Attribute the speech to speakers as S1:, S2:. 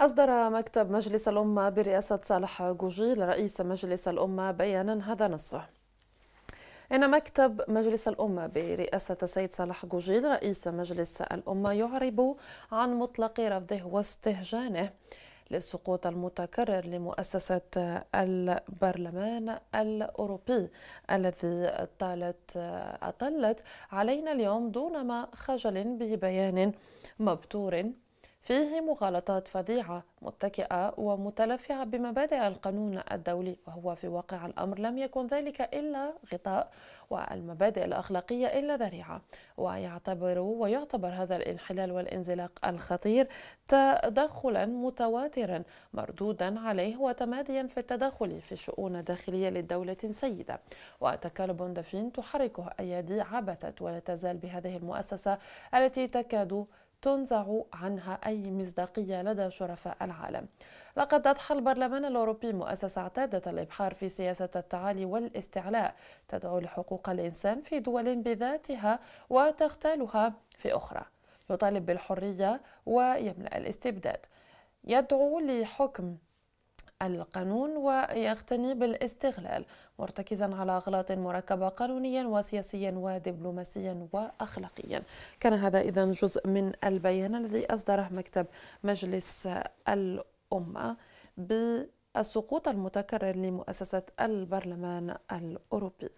S1: أصدر مكتب مجلس الأمة برئاسة صالح جوجيل رئيس مجلس الأمة بيانا هذا نصه إن مكتب مجلس الأمة برئاسة السيد صالح جوجيل رئيس مجلس الأمة يعرب عن مطلق رفضه واستهجانه للسقوط المتكرر لمؤسسة البرلمان الأوروبي الذي طالت أطلت علينا اليوم دون ما خجل ببيان مبتور فيه مغالطات فظيعة متكئة ومتلفعة بمبادئ القانون الدولي وهو في واقع الأمر لم يكن ذلك إلا غطاء والمبادئ الأخلاقية إلا ذريعة ويعتبر ويعتبر هذا الانحلال والانزلاق الخطير تدخلا متواترا مردودا عليه وتماديا في التدخل في الشؤون الداخلية للدولة سيدة وتكالب دفين تحركه أيادي عبثت ولا تزال بهذه المؤسسة التي تكاد تنزع عنها أي مصداقية لدى شرفاء العالم لقد أضحى البرلمان الأوروبي مؤسسة اعتادت الإبحار في سياسة التعالي والاستعلاء تدعو لحقوق الإنسان في دول بذاتها وتغتالها في أخرى يطالب بالحرية ويملأ الاستبداد يدعو لحكم القانون ويغتني بالاستغلال مرتكزا على أغلاط مركبة قانونيا وسياسيا ودبلوماسيا وأخلاقيا كان هذا إذا جزء من البيان الذي أصدره مكتب مجلس الأمة بالسقوط المتكرر لمؤسسة البرلمان الأوروبي